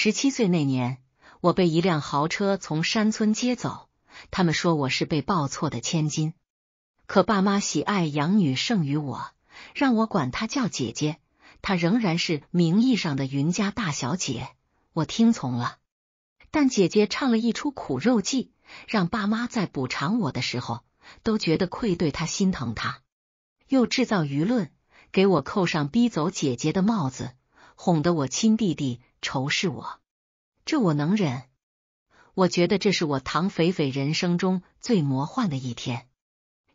十七岁那年，我被一辆豪车从山村接走。他们说我是被抱错的千金，可爸妈喜爱养女胜于我，让我管她叫姐姐。她仍然是名义上的云家大小姐，我听从了。但姐姐唱了一出苦肉计，让爸妈在补偿我的时候都觉得愧对她，心疼她，又制造舆论，给我扣上逼走姐姐的帽子，哄得我亲弟弟。仇视我，这我能忍。我觉得这是我唐斐斐人生中最魔幻的一天。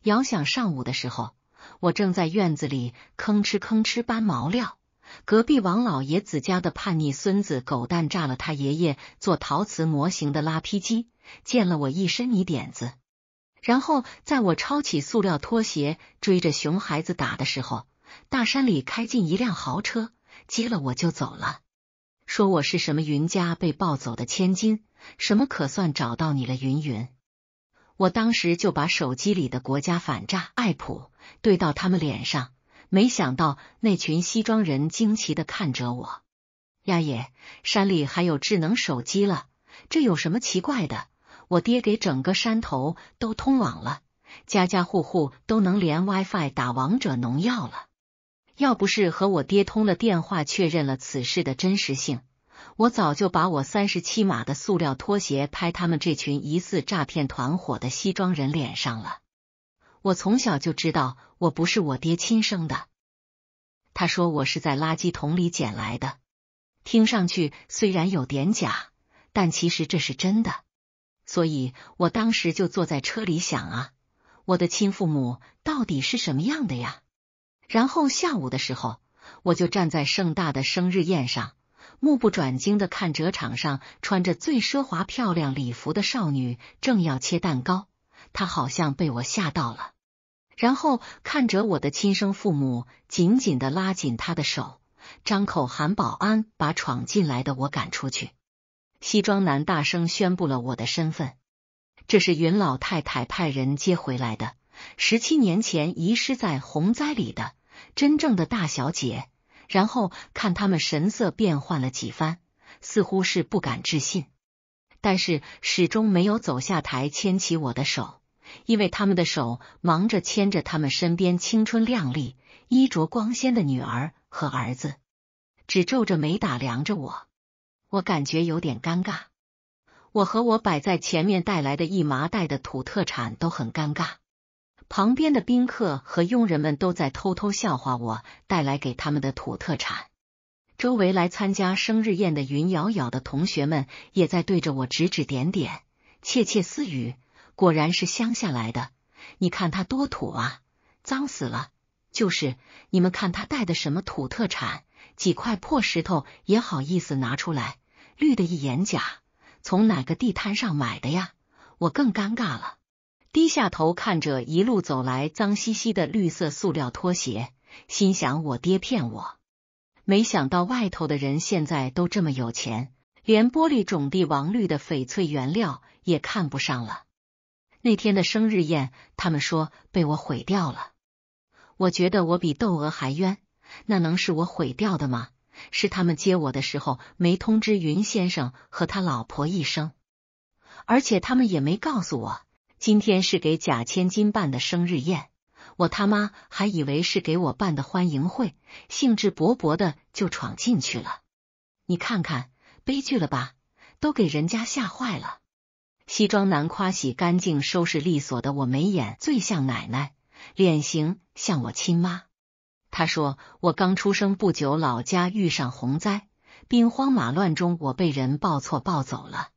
遥想上午的时候，我正在院子里吭哧吭哧搬毛料，隔壁王老爷子家的叛逆孙子狗蛋炸了他爷爷做陶瓷模型的拉坯机，溅了我一身泥点子。然后在我抄起塑料拖鞋追着熊孩子打的时候，大山里开进一辆豪车，接了我就走了。说我是什么云家被抱走的千金，什么可算找到你了，云云。我当时就把手机里的国家反诈 app 对到他们脸上，没想到那群西装人惊奇的看着我。丫也，山里还有智能手机了，这有什么奇怪的？我爹给整个山头都通网了，家家户户都能连 WiFi 打王者农药了。要不是和我爹通了电话确认了此事的真实性，我早就把我三十七码的塑料拖鞋拍他们这群疑似诈骗团伙的西装人脸上了。我从小就知道我不是我爹亲生的，他说我是在垃圾桶里捡来的，听上去虽然有点假，但其实这是真的。所以我当时就坐在车里想啊，我的亲父母到底是什么样的呀？然后下午的时候，我就站在盛大的生日宴上，目不转睛的看折场上穿着最奢华漂亮礼服的少女正要切蛋糕。她好像被我吓到了，然后看着我的亲生父母紧紧的拉紧她的手，张口喊保安把闯进来的我赶出去。西装男大声宣布了我的身份，这是云老太太派人接回来的，十七年前遗失在洪灾里的。真正的大小姐，然后看他们神色变换了几番，似乎是不敢置信，但是始终没有走下台牵起我的手，因为他们的手忙着牵着他们身边青春靓丽、衣着光鲜的女儿和儿子，只皱着眉打量着我，我感觉有点尴尬，我和我摆在前面带来的一麻袋的土特产都很尴尬。旁边的宾客和佣人们都在偷偷笑话我带来给他们的土特产。周围来参加生日宴的云瑶瑶的同学们也在对着我指指点点，窃窃私语。果然是乡下来的，你看他多土啊，脏死了！就是你们看他带的什么土特产，几块破石头也好意思拿出来，绿的一眼假，从哪个地摊上买的呀？我更尴尬了。低下头看着一路走来脏兮兮的绿色塑料拖鞋，心想：我爹骗我。没想到外头的人现在都这么有钱，连玻璃种帝王绿的翡翠原料也看不上了。那天的生日宴，他们说被我毁掉了。我觉得我比窦娥还冤。那能是我毁掉的吗？是他们接我的时候没通知云先生和他老婆一声，而且他们也没告诉我。今天是给贾千金办的生日宴，我他妈还以为是给我办的欢迎会，兴致勃勃的就闯进去了。你看看，悲剧了吧？都给人家吓坏了。西装男夸洗干净、收拾利索的我眉眼最像奶奶，脸型像我亲妈。他说我刚出生不久，老家遇上洪灾，兵荒马乱中我被人抱错抱走了。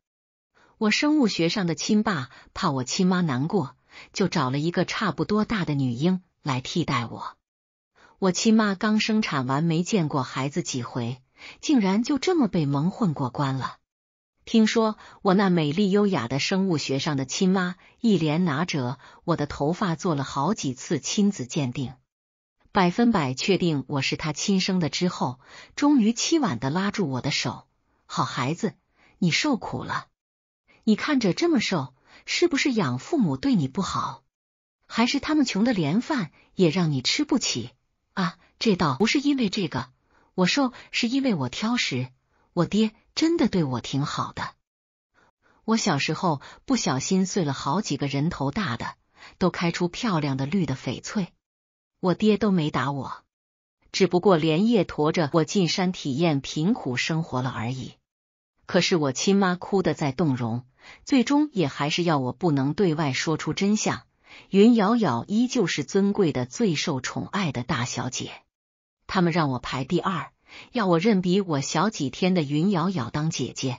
我生物学上的亲爸怕我亲妈难过，就找了一个差不多大的女婴来替代我。我亲妈刚生产完，没见过孩子几回，竟然就这么被蒙混过关了。听说我那美丽优雅的生物学上的亲妈一连拿着我的头发做了好几次亲子鉴定，百分百确定我是她亲生的之后，终于凄婉的拉住我的手：“好孩子，你受苦了。”你看着这么瘦，是不是养父母对你不好，还是他们穷的连饭也让你吃不起啊？这倒不是因为这个，我瘦是因为我挑食。我爹真的对我挺好的，我小时候不小心碎了好几个人头大的，都开出漂亮的绿的翡翠，我爹都没打我，只不过连夜驮着我进山体验贫苦生活了而已。可是我亲妈哭的在动容。最终也还是要我不能对外说出真相。云瑶瑶依旧是尊贵的、最受宠爱的大小姐。他们让我排第二，要我认比我小几天的云瑶瑶当姐姐。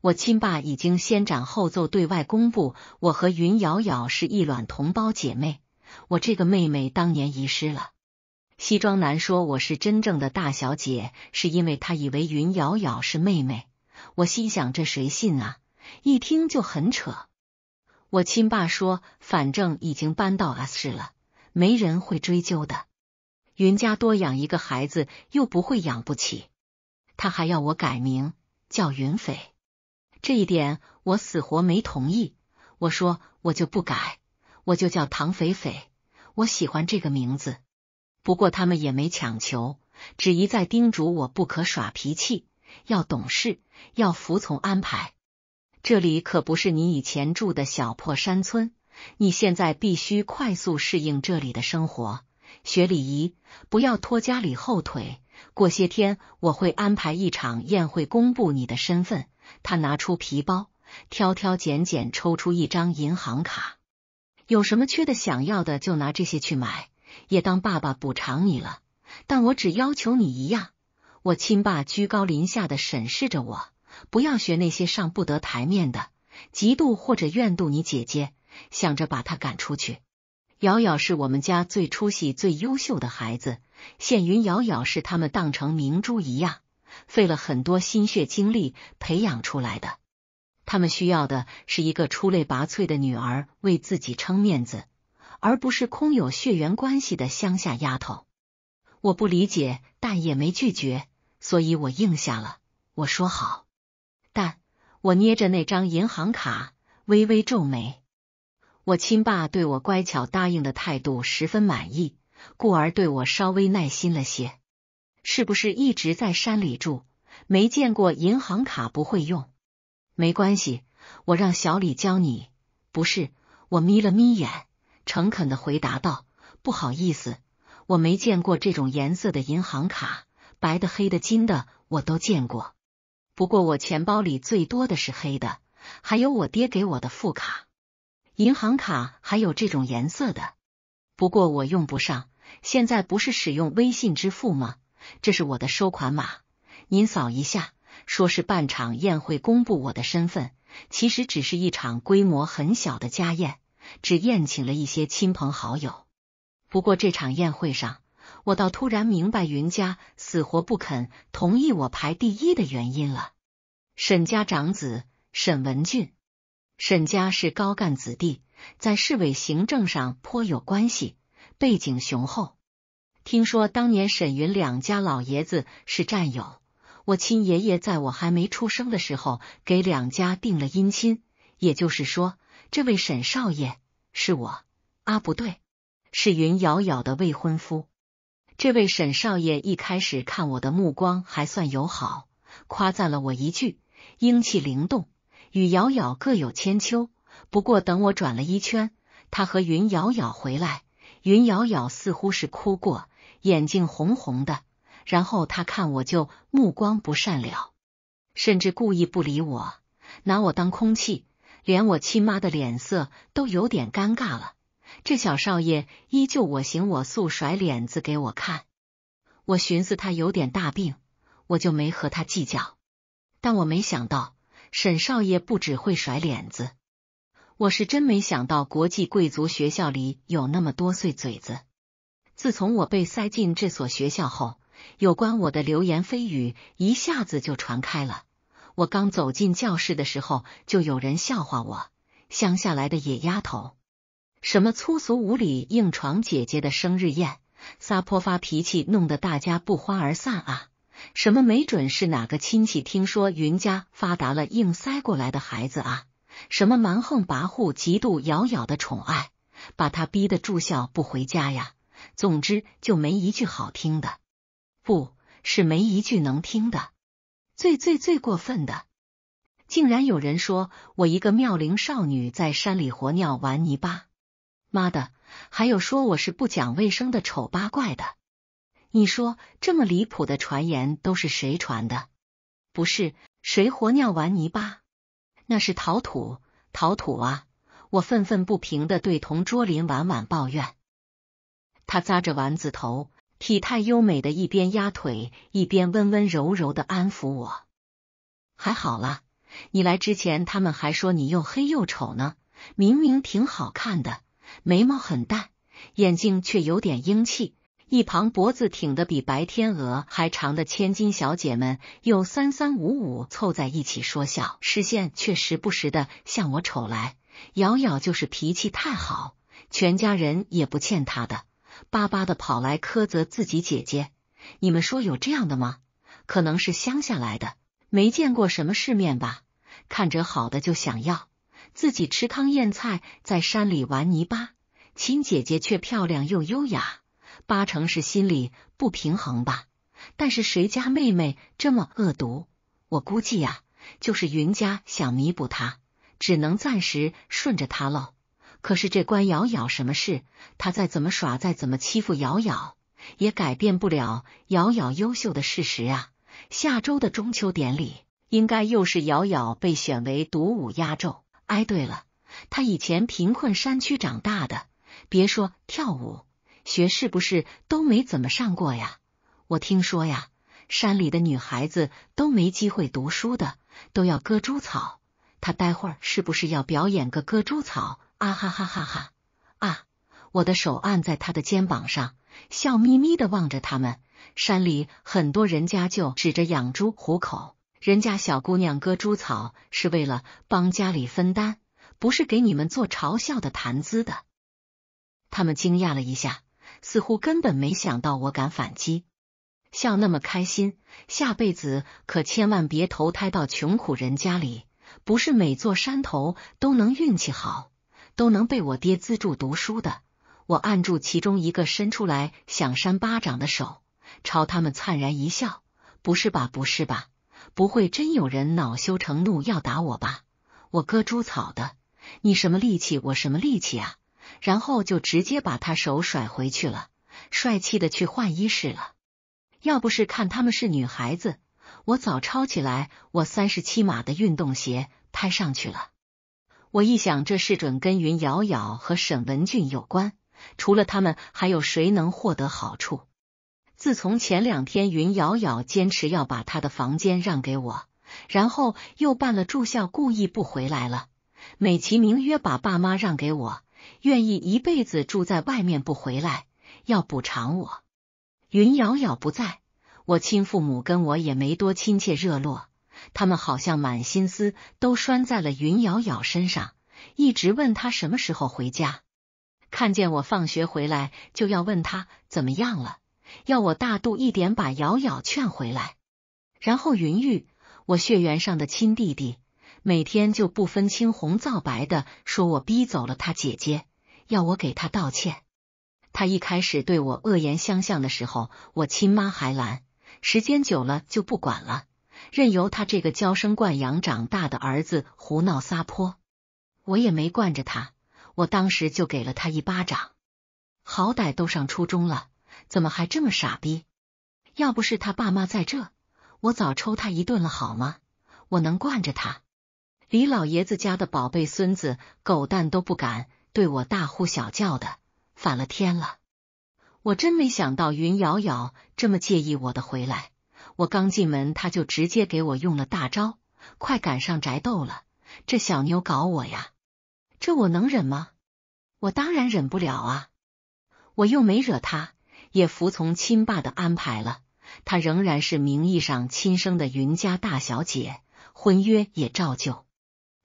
我亲爸已经先斩后奏，对外公布我和云瑶瑶是一卵同胞姐妹。我这个妹妹当年遗失了。西装男说我是真正的大小姐，是因为他以为云瑶瑶是妹妹。我心想，这谁信啊？一听就很扯。我亲爸说，反正已经搬到 S 市了，没人会追究的。云家多养一个孩子又不会养不起。他还要我改名叫云斐，这一点我死活没同意。我说我就不改，我就叫唐斐斐，我喜欢这个名字。不过他们也没强求，只一再叮嘱我不可耍脾气，要懂事，要服从安排。这里可不是你以前住的小破山村，你现在必须快速适应这里的生活，学礼仪，不要拖家里后腿。过些天我会安排一场宴会，公布你的身份。他拿出皮包，挑挑拣拣，抽出一张银行卡，有什么缺的、想要的就拿这些去买，也当爸爸补偿你了。但我只要求你一样，我亲爸居高临下的审视着我。不要学那些上不得台面的嫉妒或者怨妒你姐姐，想着把她赶出去。瑶瑶是我们家最出息、最优秀的孩子。现云瑶瑶是他们当成明珠一样，费了很多心血精力培养出来的。他们需要的是一个出类拔萃的女儿，为自己撑面子，而不是空有血缘关系的乡下丫头。我不理解，但也没拒绝，所以我应下了。我说好。我捏着那张银行卡，微微皱眉。我亲爸对我乖巧答应的态度十分满意，故而对我稍微耐心了些。是不是一直在山里住，没见过银行卡不会用？没关系，我让小李教你。不是，我眯了眯眼，诚恳的回答道：“不好意思，我没见过这种颜色的银行卡，白的、黑的、金的我都见过。”不过我钱包里最多的是黑的，还有我爹给我的副卡，银行卡还有这种颜色的。不过我用不上，现在不是使用微信支付吗？这是我的收款码，您扫一下。说是办场宴会公布我的身份，其实只是一场规模很小的家宴，只宴请了一些亲朋好友。不过这场宴会上。我倒突然明白云家死活不肯同意我排第一的原因了。沈家长子沈文俊，沈家是高干子弟，在市委行政上颇有关系，背景雄厚。听说当年沈云两家老爷子是战友，我亲爷爷在我还没出生的时候给两家定了姻亲，也就是说，这位沈少爷是我啊，不对，是云瑶瑶的未婚夫。这位沈少爷一开始看我的目光还算友好，夸赞了我一句“英气灵动，与瑶瑶各有千秋”。不过等我转了一圈，他和云瑶瑶回来，云瑶瑶似乎是哭过，眼睛红红的。然后他看我就目光不善了，甚至故意不理我，拿我当空气，连我亲妈的脸色都有点尴尬了。这小少爷依旧我行我素，甩脸子给我看。我寻思他有点大病，我就没和他计较。但我没想到沈少爷不只会甩脸子，我是真没想到国际贵族学校里有那么多碎嘴子。自从我被塞进这所学校后，有关我的流言蜚语一下子就传开了。我刚走进教室的时候，就有人笑话我乡下来的野丫头。什么粗俗无礼，硬闯姐姐的生日宴，撒泼发脾气，弄得大家不欢而散啊！什么没准是哪个亲戚听说云家发达了，硬塞过来的孩子啊！什么蛮横跋扈，嫉妒遥遥的宠爱，把他逼得住校不回家呀！总之就没一句好听的，不是没一句能听的。最最最过分的，竟然有人说我一个妙龄少女在山里活尿玩泥巴。妈的！还有说我是不讲卫生的丑八怪的。你说这么离谱的传言都是谁传的？不是谁活尿完泥巴？那是陶土，陶土啊！我愤愤不平的对同桌林婉婉抱怨。她扎着丸子头，体态优美的一边压腿，一边温温柔柔的安抚我。还好啦，你来之前他们还说你又黑又丑呢，明明挺好看的。眉毛很淡，眼睛却有点英气。一旁脖子挺得比白天鹅还长的千金小姐们，又三三五五凑在一起说笑，视线却时不时的向我瞅来。瑶瑶就是脾气太好，全家人也不欠她的，巴巴的跑来苛责自己姐姐。你们说有这样的吗？可能是乡下来的，没见过什么世面吧，看着好的就想要。自己吃糠咽菜，在山里玩泥巴，亲姐姐却漂亮又优雅，八成是心里不平衡吧？但是谁家妹妹这么恶毒？我估计呀，就是云家想弥补她，只能暂时顺着她喽。可是这关瑶瑶什么事？她再怎么耍，再怎么欺负瑶瑶，也改变不了瑶瑶优秀的事实啊！下周的中秋典礼，应该又是瑶瑶被选为独舞压轴。哎，对了，他以前贫困山区长大的，别说跳舞，学是不是都没怎么上过呀？我听说呀，山里的女孩子都没机会读书的，都要割猪草。他待会儿是不是要表演个割猪草？啊哈哈哈哈！啊，我的手按在他的肩膀上，笑眯眯的望着他们。山里很多人家就指着养猪糊口。人家小姑娘割猪草是为了帮家里分担，不是给你们做嘲笑的谈资的。他们惊讶了一下，似乎根本没想到我敢反击，笑那么开心。下辈子可千万别投胎到穷苦人家里，不是每座山头都能运气好，都能被我爹资助读书的。我按住其中一个伸出来想扇巴掌的手，朝他们灿然一笑：“不是吧，不是吧？”不会真有人恼羞成怒要打我吧？我割猪草的，你什么力气我什么力气啊？然后就直接把他手甩回去了，帅气的去换衣室了。要不是看他们是女孩子，我早抄起来我三十七码的运动鞋拍上去了。我一想，这是准跟云瑶瑶和沈文俊有关，除了他们，还有谁能获得好处？自从前两天云瑶瑶坚持要把她的房间让给我，然后又办了住校，故意不回来了，美其名曰把爸妈让给我，愿意一辈子住在外面不回来，要补偿我。云瑶瑶不在，我亲父母跟我也没多亲切热络，他们好像满心思都拴在了云瑶瑶身上，一直问她什么时候回家，看见我放学回来就要问他怎么样了。要我大度一点，把瑶瑶劝回来。然后云玉，我血缘上的亲弟弟，每天就不分青红皂白的说我逼走了他姐姐，要我给他道歉。他一开始对我恶言相向的时候，我亲妈还拦，时间久了就不管了，任由他这个娇生惯养长大的儿子胡闹撒泼。我也没惯着他，我当时就给了他一巴掌。好歹都上初中了。怎么还这么傻逼？要不是他爸妈在这，我早抽他一顿了，好吗？我能惯着他？李老爷子家的宝贝孙子，狗蛋都不敢对我大呼小叫的，反了天了！我真没想到云瑶瑶这么介意我的回来。我刚进门，他就直接给我用了大招，快赶上宅斗了。这小妞搞我呀？这我能忍吗？我当然忍不了啊！我又没惹他。也服从亲爸的安排了，她仍然是名义上亲生的云家大小姐，婚约也照旧。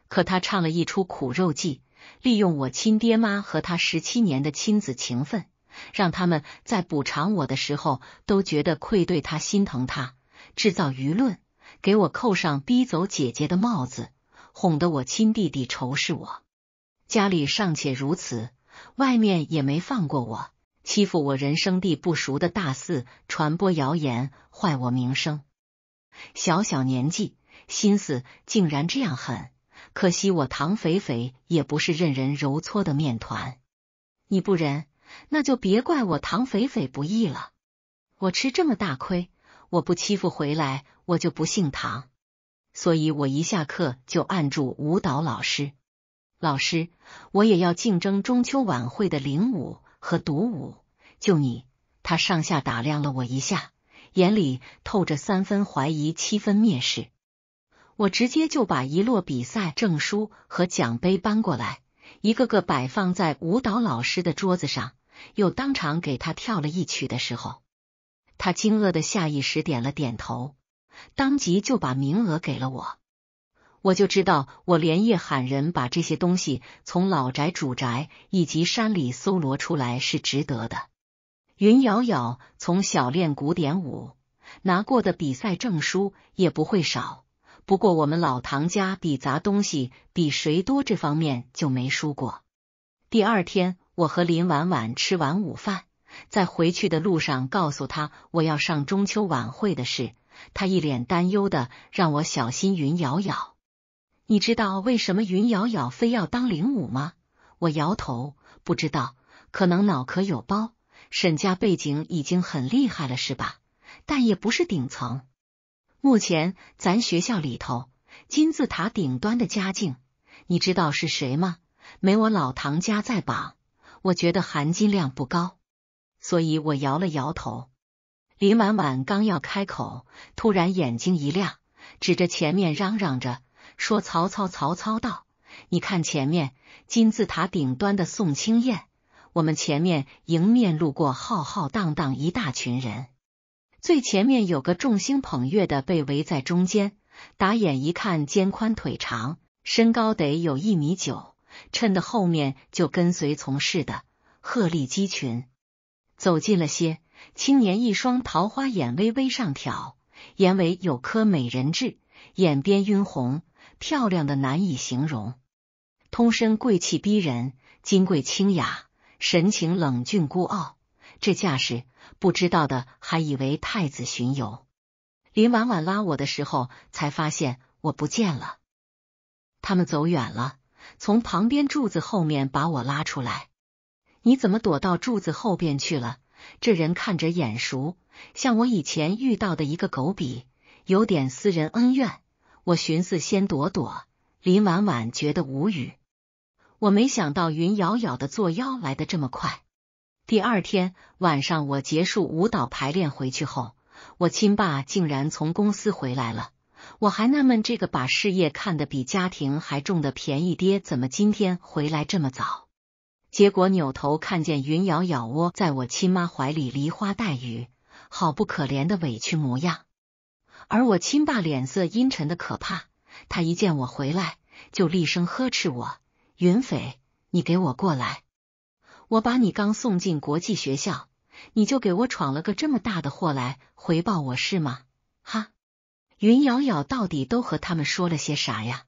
可她唱了一出苦肉计，利用我亲爹妈和她十七年的亲子情分，让他们在补偿我的时候都觉得愧对她，心疼她，制造舆论，给我扣上逼走姐姐的帽子，哄得我亲弟弟仇视我。家里尚且如此，外面也没放过我。欺负我人生地不熟的大四，传播谣言坏我名声。小小年纪，心思竟然这样狠。可惜我唐肥肥也不是任人揉搓的面团。你不仁，那就别怪我唐肥肥不义了。我吃这么大亏，我不欺负回来，我就不姓唐。所以我一下课就按住舞蹈老师。老师，我也要竞争中秋晚会的领舞。和独舞，就你。他上下打量了我一下，眼里透着三分怀疑，七分蔑视。我直接就把一摞比赛证书和奖杯搬过来，一个个摆放在舞蹈老师的桌子上，又当场给他跳了一曲的时候，他惊愕的下意识点了点头，当即就把名额给了我。我就知道，我连夜喊人把这些东西从老宅、主宅以及山里搜罗出来是值得的。云瑶瑶从小练古典舞，拿过的比赛证书也不会少。不过我们老唐家比砸东西、比谁多这方面就没输过。第二天，我和林婉婉吃完午饭，在回去的路上告诉她我要上中秋晚会的事，她一脸担忧的让我小心云瑶瑶。你知道为什么云瑶瑶非要当领舞吗？我摇头，不知道，可能脑壳有包。沈家背景已经很厉害了，是吧？但也不是顶层。目前咱学校里头金字塔顶端的家境，你知道是谁吗？没我老唐家在榜，我觉得含金量不高，所以我摇了摇头。林婉婉刚要开口，突然眼睛一亮，指着前面嚷嚷着。说曹操，曹操道：“你看前面金字塔顶端的宋青燕，我们前面迎面路过浩浩荡荡一大群人，最前面有个众星捧月的，被围在中间。打眼一看，肩宽腿长，身高得有一米九，衬得后面就跟随从似的鹤立鸡群。走近了些，青年一双桃花眼微微上挑，眼尾有颗美人痣，眼边晕红。”漂亮的难以形容，通身贵气逼人，金贵清雅，神情冷峻孤傲，这架势不知道的还以为太子巡游。林婉婉拉我的时候才发现我不见了，他们走远了，从旁边柱子后面把我拉出来。你怎么躲到柱子后边去了？这人看着眼熟，像我以前遇到的一个狗比，有点私人恩怨。我寻思先躲躲，林婉婉觉得无语。我没想到云瑶瑶的作妖来的这么快。第二天晚上，我结束舞蹈排练回去后，我亲爸竟然从公司回来了。我还纳闷这个把事业看得比家庭还重的便宜爹，怎么今天回来这么早？结果扭头看见云瑶瑶窝在我亲妈怀里，梨花带雨，好不可怜的委屈模样。而我亲爸脸色阴沉的可怕，他一见我回来就厉声呵斥我：“云斐，你给我过来！我把你刚送进国际学校，你就给我闯了个这么大的祸，来回报我是吗？”哈，云瑶瑶到底都和他们说了些啥呀？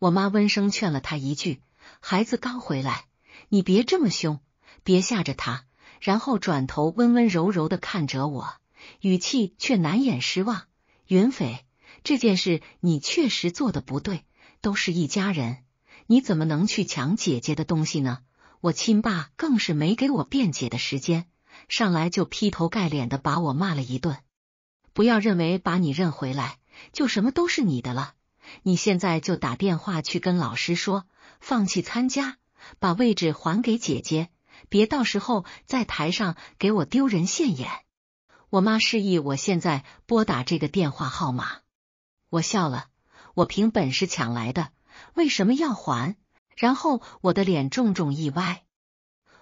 我妈温声劝了他一句：“孩子刚回来，你别这么凶，别吓着他。”然后转头温温柔柔的看着我，语气却难掩失望。云斐，这件事你确实做的不对，都是一家人，你怎么能去抢姐姐的东西呢？我亲爸更是没给我辩解的时间，上来就劈头盖脸的把我骂了一顿。不要认为把你认回来就什么都是你的了，你现在就打电话去跟老师说，放弃参加，把位置还给姐姐，别到时候在台上给我丢人现眼。我妈示意我现在拨打这个电话号码，我笑了，我凭本事抢来的，为什么要还？然后我的脸重重一歪，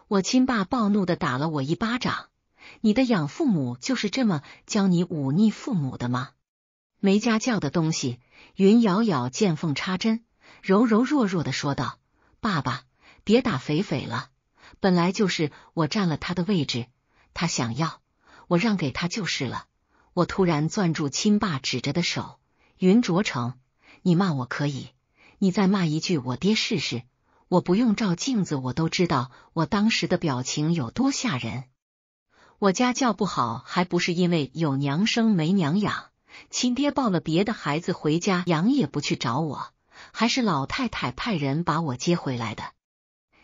我亲爸暴怒的打了我一巴掌，你的养父母就是这么教你忤逆父母的吗？没家教的东西。云瑶瑶见缝插针，柔柔弱弱的说道：“爸爸，别打肥肥了，本来就是我占了他的位置，他想要。”我让给他就是了。我突然攥住亲爸指着的手，云卓成，你骂我可以，你再骂一句我爹试试。我不用照镜子，我都知道我当时的表情有多吓人。我家教不好，还不是因为有娘生没娘养。亲爹抱了别的孩子回家养也不去找我，还是老太太派人把我接回来的。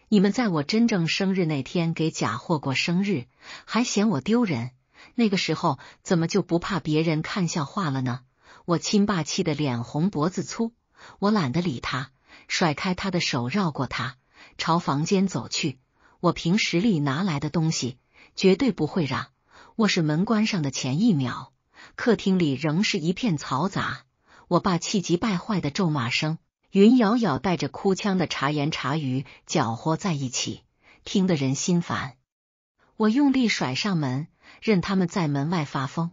你们在我真正生日那天给假货过生日，还嫌我丢人。那个时候怎么就不怕别人看笑话了呢？我亲爸气得脸红脖子粗，我懒得理他，甩开他的手，绕过他，朝房间走去。我凭实力拿来的东西，绝对不会让。卧室门关上的前一秒，客厅里仍是一片嘈杂，我爸气急败坏的咒骂声，云瑶瑶带着哭腔的茶言茶语搅和在一起，听得人心烦。我用力甩上门，任他们在门外发疯。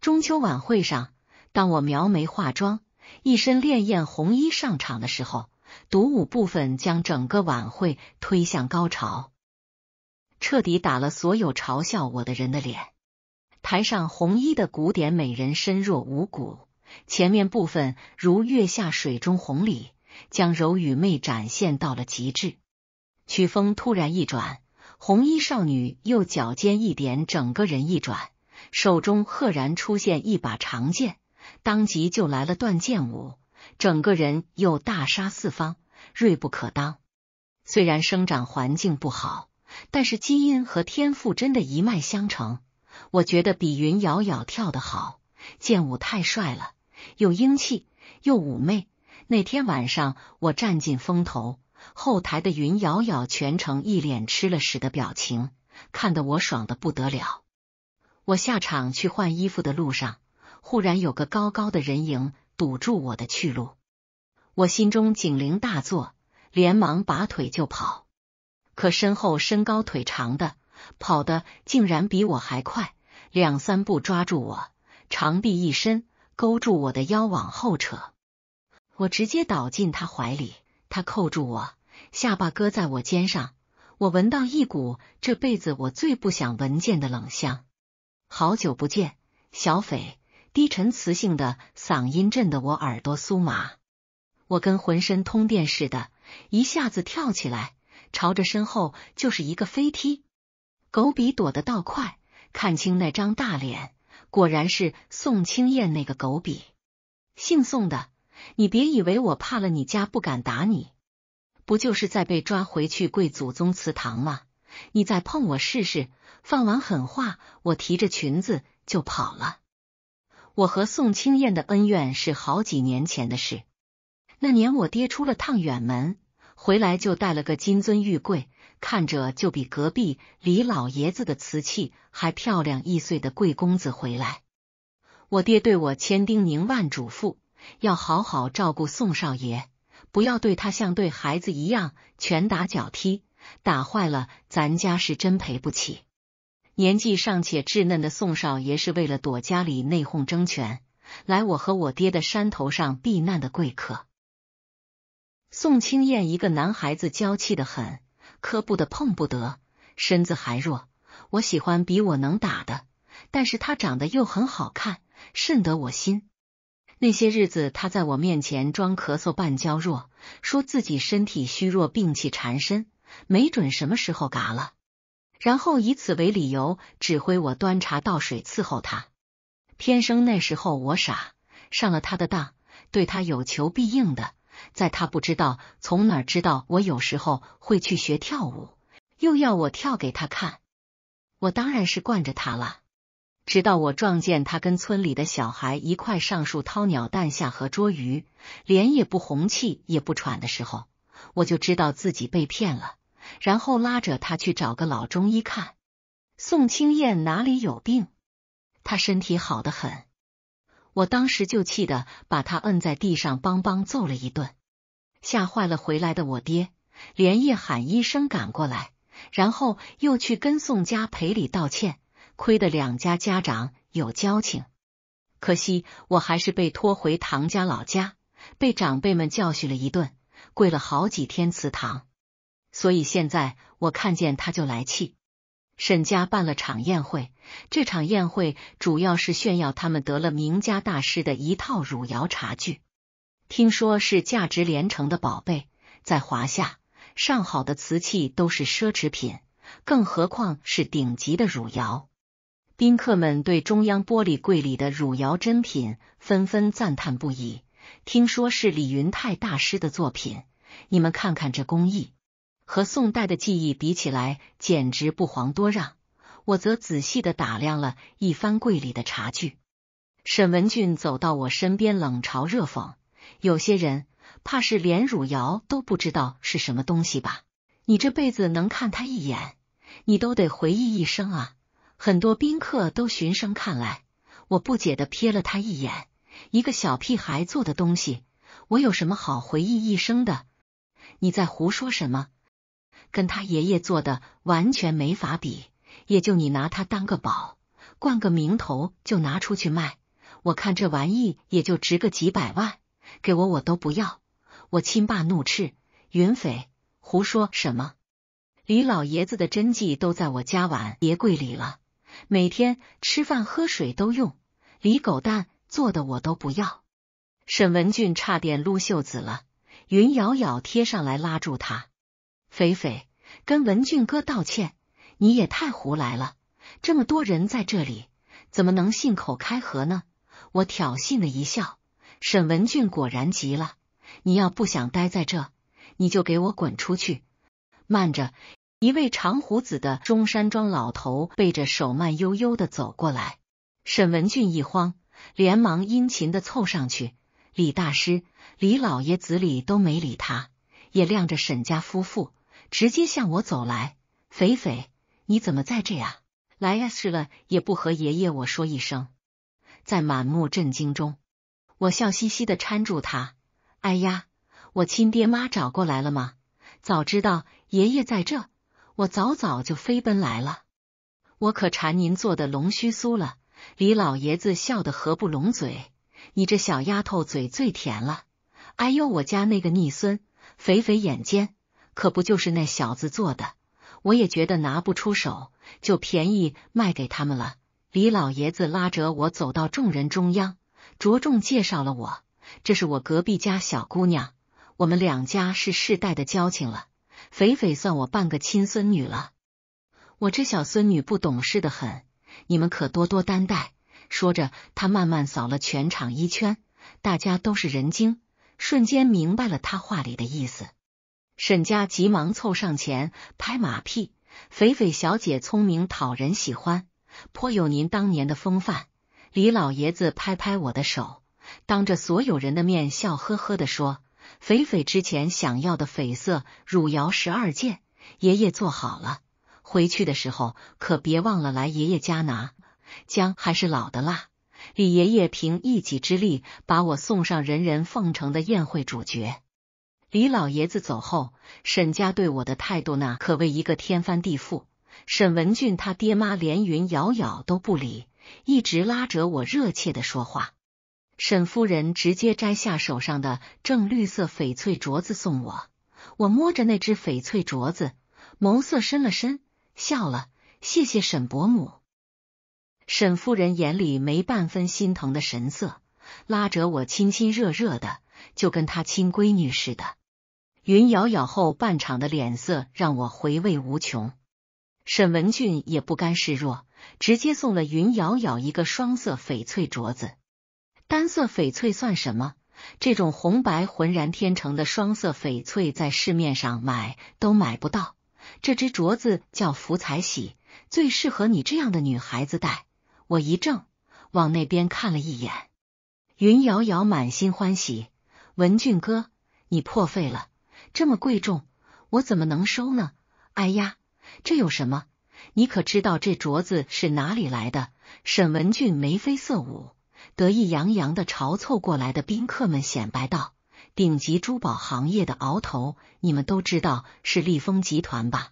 中秋晚会上，当我描眉化妆、一身烈焰红衣上场的时候，独舞部分将整个晚会推向高潮，彻底打了所有嘲笑我的人的脸。台上红衣的古典美人身若无骨，前面部分如月下水中红鲤，将柔与媚展现到了极致。曲风突然一转。红衣少女又脚尖一点，整个人一转，手中赫然出现一把长剑，当即就来了断剑舞，整个人又大杀四方，锐不可当。虽然生长环境不好，但是基因和天赋真的一脉相承，我觉得比云瑶瑶跳得好，剑舞太帅了，又英气又妩媚。那天晚上我占尽风头。后台的云瑶瑶全程一脸吃了屎的表情，看得我爽的不得了。我下场去换衣服的路上，忽然有个高高的人影堵住我的去路，我心中警铃大作，连忙拔腿就跑。可身后身高腿长的跑的竟然比我还快，两三步抓住我，长臂一伸，勾住我的腰往后扯，我直接倒进他怀里。他扣住我下巴，搁在我肩上，我闻到一股这辈子我最不想闻见的冷香。好久不见，小斐，低沉磁性的嗓音震得我耳朵酥麻，我跟浑身通电似的，一下子跳起来，朝着身后就是一个飞踢。狗比躲得倒快，看清那张大脸，果然是宋清燕那个狗比，姓宋的。你别以为我怕了，你家不敢打你，不就是在被抓回去跪祖宗祠堂吗？你再碰我试试！放完狠话，我提着裙子就跑了。我和宋青燕的恩怨是好几年前的事。那年我爹出了趟远门，回来就带了个金尊玉贵，看着就比隔壁李老爷子的瓷器还漂亮易碎的贵公子回来。我爹对我千叮咛万嘱咐。要好好照顾宋少爷，不要对他像对孩子一样拳打脚踢，打坏了咱家是真赔不起。年纪尚且稚嫩的宋少爷是为了躲家里内讧争权，来我和我爹的山头上避难的贵客。宋青燕一个男孩子娇气的很，磕不得碰不得，身子还弱。我喜欢比我能打的，但是他长得又很好看，甚得我心。那些日子，他在我面前装咳嗽半娇弱，说自己身体虚弱，病气缠身，没准什么时候嘎了，然后以此为理由，指挥我端茶倒水伺候他。天生那时候我傻，上了他的当，对他有求必应的，在他不知道从哪知道我有时候会去学跳舞，又要我跳给他看，我当然是惯着他了。直到我撞见他跟村里的小孩一块上树掏鸟蛋、下河捉鱼，脸也不红、气也不喘的时候，我就知道自己被骗了。然后拉着他去找个老中医看，宋青燕哪里有病？他身体好的很。我当时就气得把他摁在地上，邦邦揍了一顿，吓坏了回来的我爹，连夜喊医生赶过来，然后又去跟宋家赔礼道歉。亏得两家家长有交情，可惜我还是被拖回唐家老家，被长辈们教训了一顿，跪了好几天祠堂。所以现在我看见他就来气。沈家办了场宴会，这场宴会主要是炫耀他们得了名家大师的一套汝窑茶具，听说是价值连城的宝贝。在华夏，上好的瓷器都是奢侈品，更何况是顶级的汝窑。宾客们对中央玻璃柜里的汝窑珍品纷纷赞叹不已。听说是李云泰大师的作品，你们看看这工艺，和宋代的技艺比起来，简直不遑多让。我则仔细的打量了一番柜里的茶具。沈文俊走到我身边，冷嘲热讽：“有些人怕是连汝窑都不知道是什么东西吧？你这辈子能看他一眼，你都得回忆一生啊！”很多宾客都循声看来，我不解的瞥了他一眼。一个小屁孩做的东西，我有什么好回忆一生的？你在胡说什么？跟他爷爷做的完全没法比，也就你拿他当个宝，冠个名头就拿出去卖。我看这玩意也就值个几百万，给我我都不要。我亲爸怒斥云斐：“胡说什么？李老爷子的真迹都在我家碗碟柜里了。”每天吃饭喝水都用李狗蛋做的，我都不要。沈文俊差点撸袖子了，云瑶瑶贴上来拉住他。肥肥，跟文俊哥道歉，你也太胡来了。这么多人在这里，怎么能信口开河呢？我挑衅的一笑，沈文俊果然急了。你要不想待在这，你就给我滚出去。慢着。一位长胡子的中山装老头背着手慢悠悠的走过来，沈文俊一慌，连忙殷勤的凑上去。李大师、李老爷子里都没理他，也晾着沈家夫妇，直接向我走来。肥肥，你怎么在这呀？来呀，是了也不和爷爷我说一声。在满目震惊中，我笑嘻嘻的搀住他。哎呀，我亲爹妈找过来了吗？早知道爷爷在这。我早早就飞奔来了，我可馋您做的龙须酥了。李老爷子笑得合不拢嘴，你这小丫头嘴最甜了。哎呦，我家那个逆孙肥肥眼尖，可不就是那小子做的？我也觉得拿不出手，就便宜卖给他们了。李老爷子拉着我走到众人中央，着重介绍了我，这是我隔壁家小姑娘，我们两家是世代的交情了。肥肥算我半个亲孙女了，我这小孙女不懂事的很，你们可多多担待。说着，她慢慢扫了全场一圈，大家都是人精，瞬间明白了她话里的意思。沈家急忙凑上前拍马屁，肥肥小姐聪明，讨人喜欢，颇有您当年的风范。李老爷子拍拍我的手，当着所有人的面笑呵呵的说。肥肥之前想要的绯色汝窑十二件，爷爷做好了。回去的时候可别忘了来爷爷家拿。姜还是老的辣，李爷爷凭一己之力把我送上人人奉承的宴会主角。李老爷子走后，沈家对我的态度那可谓一个天翻地覆。沈文俊他爹妈连云瑶瑶都不理，一直拉着我热切的说话。沈夫人直接摘下手上的正绿色翡翠镯子送我，我摸着那只翡翠镯子，眸色深了深，笑了，谢谢沈伯母。沈夫人眼里没半分心疼的神色，拉着我亲亲热热的，就跟她亲闺女似的。云瑶瑶后半场的脸色让我回味无穷。沈文俊也不甘示弱，直接送了云瑶瑶一个双色翡翠镯子。单色翡翠算什么？这种红白浑然天成的双色翡翠，在市面上买都买不到。这只镯子叫“福彩喜”，最适合你这样的女孩子戴。我一怔，往那边看了一眼，云瑶瑶满心欢喜。文俊哥，你破费了，这么贵重，我怎么能收呢？哎呀，这有什么？你可知道这镯子是哪里来的？沈文俊眉飞色舞。得意洋洋的朝凑过来的宾客们显摆道：“顶级珠宝行业的鳌头，你们都知道是立丰集团吧？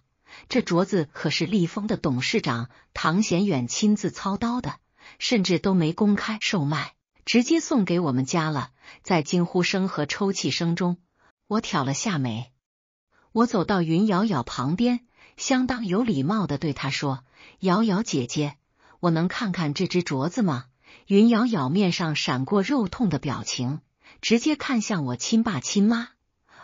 这镯子可是立丰的董事长唐贤远亲自操刀的，甚至都没公开售卖，直接送给我们家了。”在惊呼声和抽泣声中，我挑了下眉，我走到云瑶瑶旁边，相当有礼貌的对她说：“瑶瑶姐姐，我能看看这只镯子吗？”云瑶瑶面上闪过肉痛的表情，直接看向我亲爸亲妈，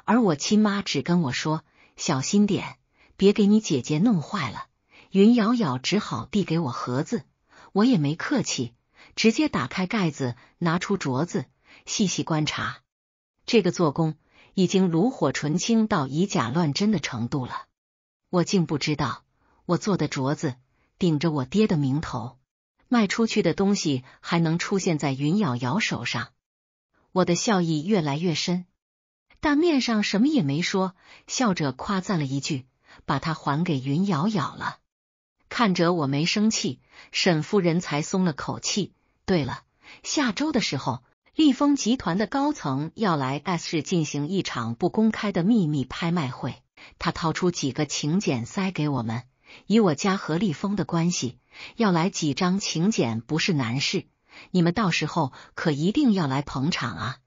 而我亲妈只跟我说：“小心点，别给你姐姐弄坏了。”云瑶瑶只好递给我盒子，我也没客气，直接打开盖子，拿出镯子，细细观察。这个做工已经炉火纯青到以假乱真的程度了，我竟不知道我做的镯子顶着我爹的名头。卖出去的东西还能出现在云瑶瑶手上，我的笑意越来越深，但面上什么也没说，笑着夸赞了一句，把它还给云瑶瑶了。看着我没生气，沈夫人才松了口气。对了，下周的时候，立丰集团的高层要来 S 市进行一场不公开的秘密拍卖会，他掏出几个请柬塞给我们。以我家和立峰的关系，要来几张请柬不是难事。你们到时候可一定要来捧场啊！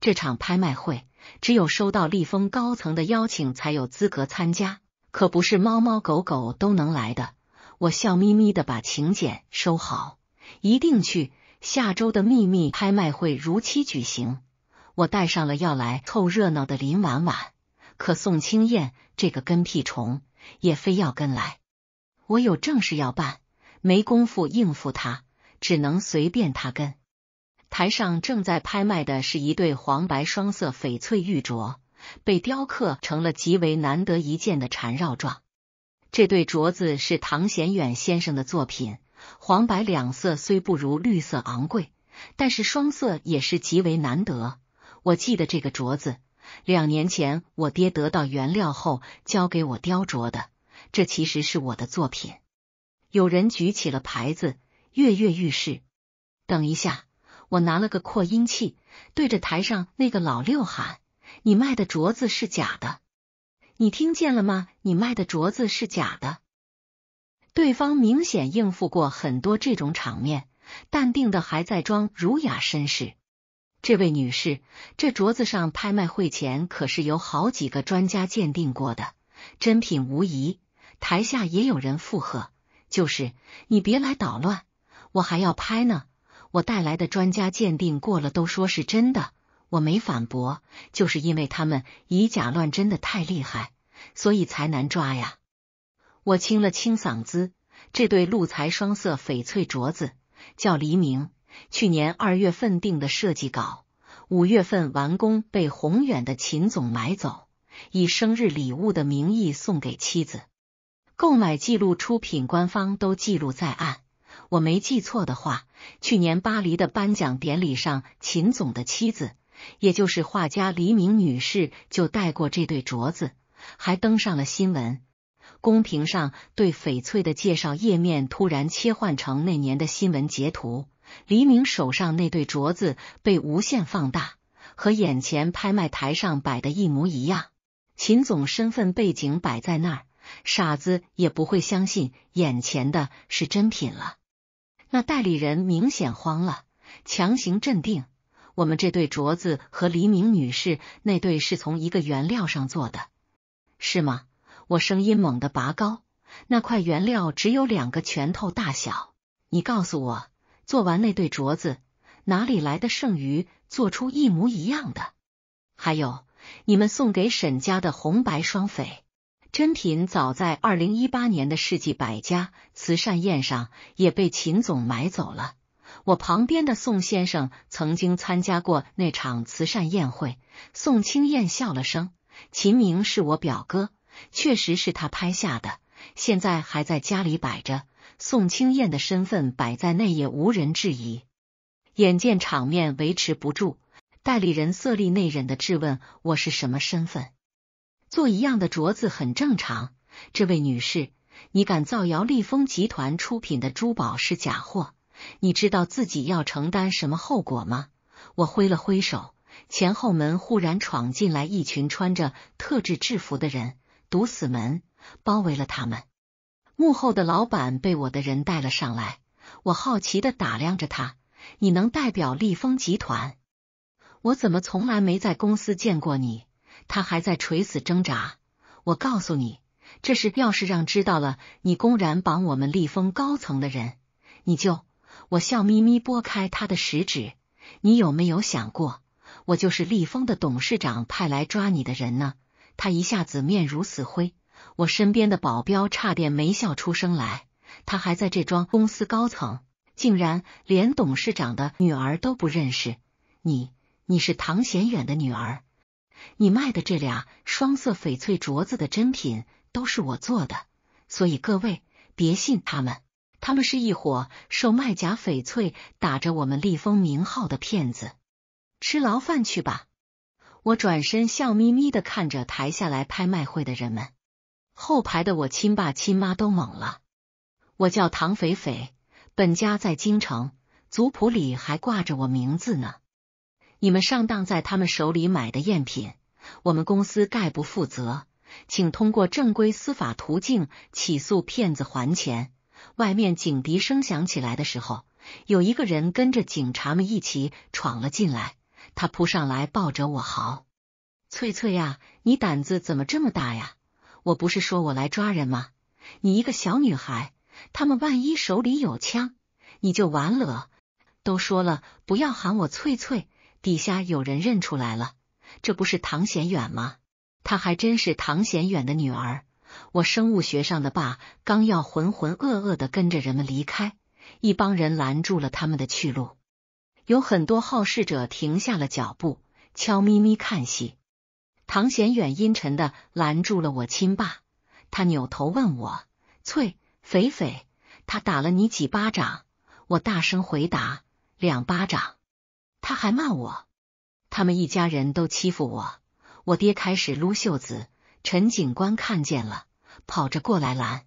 这场拍卖会只有收到立峰高层的邀请才有资格参加，可不是猫猫狗狗都能来的。我笑眯眯的把请柬收好，一定去下周的秘密拍卖会如期举行。我带上了要来凑热闹的林婉婉，可宋清燕这个跟屁虫也非要跟来。我有正事要办，没工夫应付他，只能随便他跟。台上正在拍卖的是一对黄白双色翡翠玉镯，被雕刻成了极为难得一见的缠绕状。这对镯子是唐贤远先生的作品，黄白两色虽不如绿色昂贵，但是双色也是极为难得。我记得这个镯子两年前我爹得到原料后交给我雕琢的。这其实是我的作品。有人举起了牌子，跃跃欲试。等一下，我拿了个扩音器，对着台上那个老六喊：“你卖的镯子是假的，你听见了吗？你卖的镯子是假的。”对方明显应付过很多这种场面，淡定的还在装儒雅绅士。这位女士，这镯子上拍卖会前可是有好几个专家鉴定过的，真品无疑。台下也有人附和，就是你别来捣乱，我还要拍呢。我带来的专家鉴定过了，都说是真的，我没反驳，就是因为他们以假乱真的太厉害，所以才难抓呀。我清了清嗓子，这对鹿财双色翡翠镯子叫黎明，去年二月份定的设计稿，五月份完工，被宏远的秦总买走，以生日礼物的名义送给妻子。购买记录、出品官方都记录在案。我没记错的话，去年巴黎的颁奖典礼上，秦总的妻子，也就是画家黎明女士，就戴过这对镯子，还登上了新闻。公屏上对翡翠的介绍页面突然切换成那年的新闻截图，黎明手上那对镯子被无限放大，和眼前拍卖台上摆的一模一样。秦总身份背景摆在那儿。傻子也不会相信眼前的是真品了。那代理人明显慌了，强行镇定。我们这对镯子和黎明女士那对是从一个原料上做的，是吗？我声音猛地拔高。那块原料只有两个拳头大小。你告诉我，做完那对镯子，哪里来的剩余，做出一模一样的？还有，你们送给沈家的红白双翡。珍品早在二零一八年的世纪百家慈善宴上也被秦总买走了。我旁边的宋先生曾经参加过那场慈善宴会。宋清燕笑了声：“秦明是我表哥，确实是他拍下的，现在还在家里摆着。”宋清燕的身份摆在那也无人质疑。眼见场面维持不住，代理人色厉内荏的质问我是什么身份。做一样的镯子很正常。这位女士，你敢造谣立丰集团出品的珠宝是假货？你知道自己要承担什么后果吗？我挥了挥手，前后门忽然闯进来一群穿着特制制服的人，堵死门，包围了他们。幕后的老板被我的人带了上来。我好奇的打量着他，你能代表立丰集团？我怎么从来没在公司见过你？他还在垂死挣扎。我告诉你，这事要是让知道了，你公然绑我们立丰高层的人，你就……我笑眯眯拨开他的食指。你有没有想过，我就是立丰的董事长派来抓你的人呢？他一下子面如死灰。我身边的保镖差点没笑出声来。他还在这装公司高层，竟然连董事长的女儿都不认识。你，你是唐贤远的女儿。你卖的这俩双色翡翠镯子的真品都是我做的，所以各位别信他们，他们是一伙售卖假翡翠、打着我们立丰名号的骗子，吃牢饭去吧！我转身笑眯眯的看着台下来拍卖会的人们，后排的我亲爸亲妈都懵了。我叫唐斐斐，本家在京城，族谱里还挂着我名字呢。你们上当在他们手里买的赝品，我们公司概不负责，请通过正规司法途径起诉骗子还钱。外面警笛声响起来的时候，有一个人跟着警察们一起闯了进来，他扑上来抱着我嚎：“翠翠呀，你胆子怎么这么大呀？我不是说我来抓人吗？你一个小女孩，他们万一手里有枪，你就完了。都说了不要喊我翠翠。”底下有人认出来了，这不是唐贤远吗？他还真是唐贤远的女儿，我生物学上的爸。刚要浑浑噩噩的跟着人们离开，一帮人拦住了他们的去路，有很多好事者停下了脚步，悄咪咪看戏。唐贤远阴沉的拦住了我亲爸，他扭头问我：“翠，肥肥，他打了你几巴掌？”我大声回答：“两巴掌。”他还骂我，他们一家人都欺负我。我爹开始撸袖子，陈警官看见了，跑着过来拦。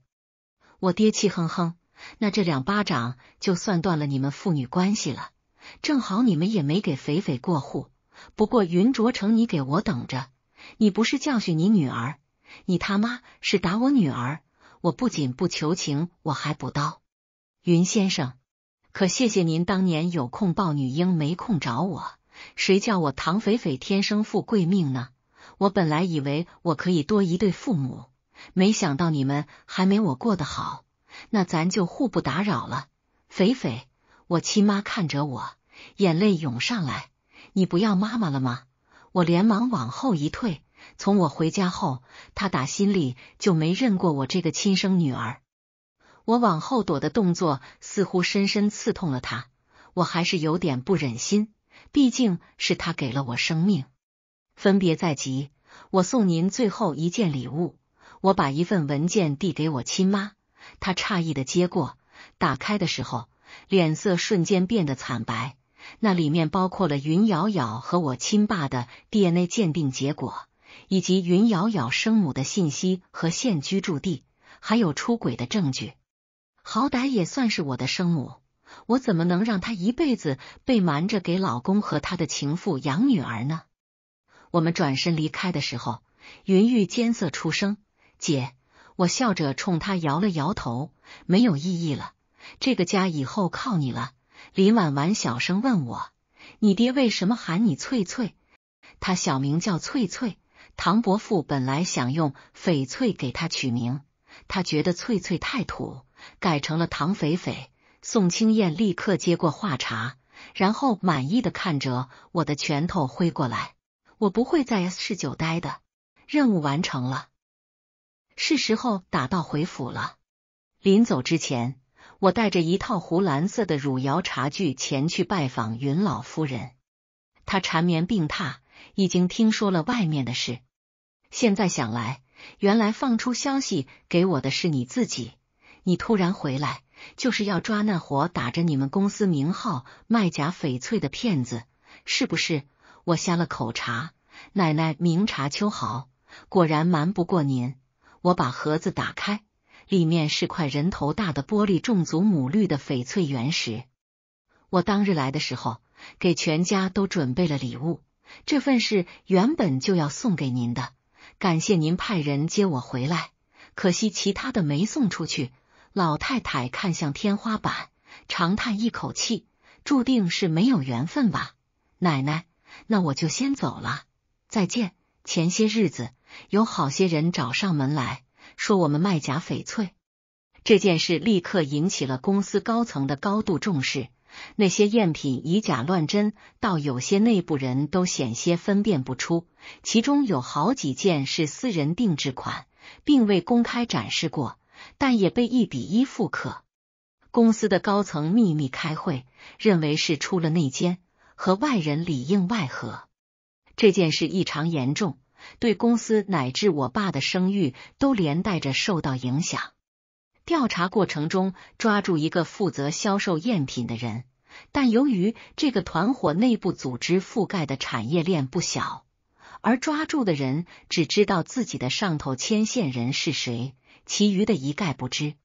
我爹气哼哼，那这两巴掌就算断了你们父女关系了。正好你们也没给肥肥过户。不过云卓成，你给我等着。你不是教训你女儿，你他妈是打我女儿。我不仅不求情，我还补刀，云先生。可谢谢您当年有空抱女婴，没空找我。谁叫我唐菲菲天生富贵命呢？我本来以为我可以多一对父母，没想到你们还没我过得好。那咱就互不打扰了。菲菲，我亲妈看着我，眼泪涌上来。你不要妈妈了吗？我连忙往后一退。从我回家后，她打心里就没认过我这个亲生女儿。我往后躲的动作似乎深深刺痛了他，我还是有点不忍心，毕竟是他给了我生命。分别在即，我送您最后一件礼物。我把一份文件递给我亲妈，她诧异的接过，打开的时候脸色瞬间变得惨白。那里面包括了云瑶瑶和我亲爸的 DNA 鉴定结果，以及云瑶瑶生母的信息和现居住地，还有出轨的证据。好歹也算是我的生母，我怎么能让她一辈子被瞒着给老公和他的情妇养女儿呢？我们转身离开的时候，云玉艰涩出声：“姐。”我笑着冲她摇了摇头：“没有意义了，这个家以后靠你了。”林婉婉小声问我：“你爹为什么喊你翠翠？他小名叫翠翠。唐伯父本来想用翡翠给他取名，他觉得翠翠太土。”改成了唐斐斐，宋清燕立刻接过话茬，然后满意的看着我的拳头挥过来。我不会在 S 市九待的，任务完成了，是时候打道回府了。临走之前，我带着一套湖蓝色的汝窑茶具前去拜访云老夫人。她缠绵病榻，已经听说了外面的事。现在想来，原来放出消息给我的是你自己。你突然回来，就是要抓那伙打着你们公司名号卖假翡翠的骗子，是不是？我瞎了口茶，奶奶明察秋毫，果然瞒不过您。我把盒子打开，里面是块人头大的玻璃种祖母绿的翡翠原石。我当日来的时候，给全家都准备了礼物，这份是原本就要送给您的。感谢您派人接我回来，可惜其他的没送出去。老太太看向天花板，长叹一口气，注定是没有缘分吧。奶奶，那我就先走了，再见。前些日子有好些人找上门来说我们卖假翡翠这件事，立刻引起了公司高层的高度重视。那些赝品以假乱真，到有些内部人都险些分辨不出。其中有好几件是私人定制款，并未公开展示过。但也被一比一复刻。公司的高层秘密开会，认为是出了内奸和外人里应外合。这件事异常严重，对公司乃至我爸的声誉都连带着受到影响。调查过程中，抓住一个负责销售赝品的人，但由于这个团伙内部组织覆盖的产业链不小，而抓住的人只知道自己的上头牵线人是谁。其余的一概不知，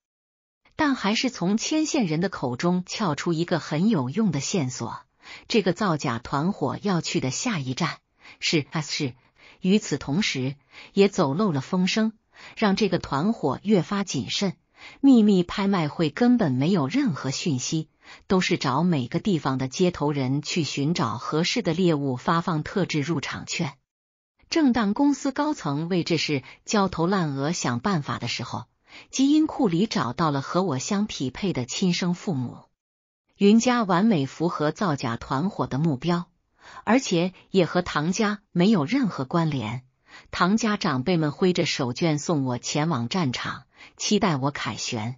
但还是从牵线人的口中撬出一个很有用的线索。这个造假团伙要去的下一站是 S 市，与此同时也走漏了风声，让这个团伙越发谨慎。秘密拍卖会根本没有任何讯息，都是找每个地方的接头人去寻找合适的猎物，发放特制入场券。正当公司高层为这事焦头烂额想办法的时候，基因库里找到了和我相匹配的亲生父母，云家完美符合造假团伙的目标，而且也和唐家没有任何关联。唐家长辈们挥着手绢送我前往战场，期待我凯旋。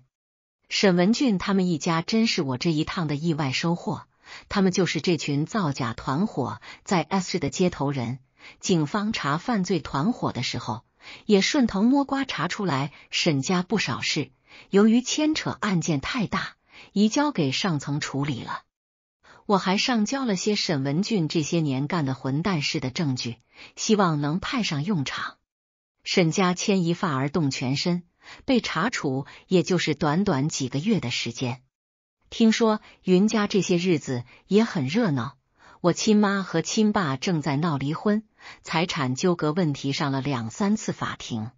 沈文俊他们一家真是我这一趟的意外收获，他们就是这群造假团伙在 S 市的接头人。警方查犯罪团伙的时候，也顺藤摸瓜查出来沈家不少事。由于牵扯案件太大，移交给上层处理了。我还上交了些沈文俊这些年干的混蛋事的证据，希望能派上用场。沈家牵一发而动全身，被查处也就是短短几个月的时间。听说云家这些日子也很热闹。我亲妈和亲爸正在闹离婚，财产纠葛问题上了两三次法庭。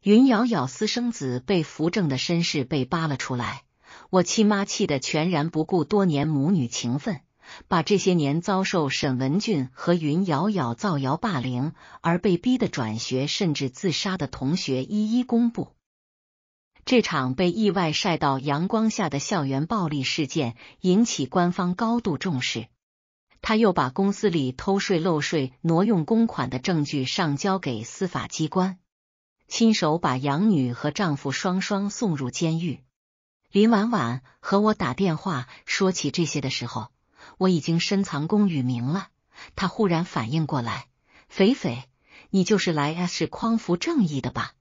云瑶瑶私生子被扶正的身世被扒了出来，我亲妈气得全然不顾多年母女情分，把这些年遭受沈文俊和云瑶瑶造谣霸凌而被逼的转学甚至自杀的同学一一公布。这场被意外晒到阳光下的校园暴力事件引起官方高度重视。他又把公司里偷税漏税、挪用公款的证据上交给司法机关，亲手把养女和丈夫双双送入监狱。林婉婉和我打电话说起这些的时候，我已经深藏功与名了。他忽然反应过来：“肥肥，你就是来 S 市匡扶正义的吧？”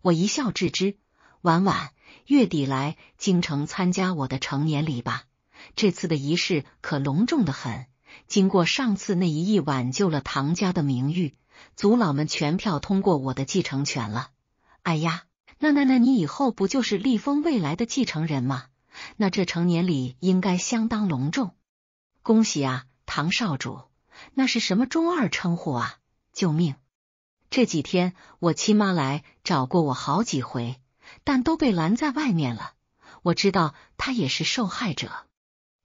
我一笑置之。婉婉，月底来京城参加我的成年礼吧，这次的仪式可隆重的很。经过上次那一役，挽救了唐家的名誉，族老们全票通过我的继承权了。哎呀，那那那你以后不就是立峰未来的继承人吗？那这成年礼应该相当隆重，恭喜啊，唐少主！那是什么中二称呼啊？救命！这几天我亲妈来找过我好几回，但都被拦在外面了。我知道她也是受害者。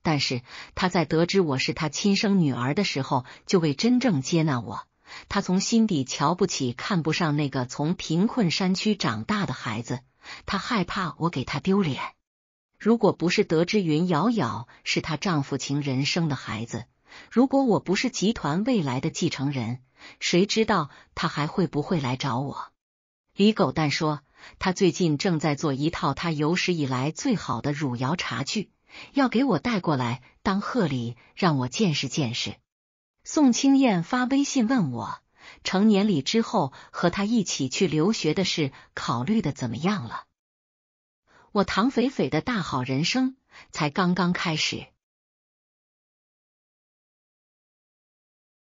但是他在得知我是他亲生女儿的时候，就未真正接纳我。他从心底瞧不起、看不上那个从贫困山区长大的孩子。他害怕我给他丢脸。如果不是得知云瑶瑶是他丈夫情人生的孩子，如果我不是集团未来的继承人，谁知道他还会不会来找我？李狗蛋说，他最近正在做一套他有史以来最好的汝窑茶具。要给我带过来当贺礼，让我见识见识。宋青燕发微信问我，成年礼之后和他一起去留学的事，考虑的怎么样了？我唐斐斐的大好人生才刚刚开始。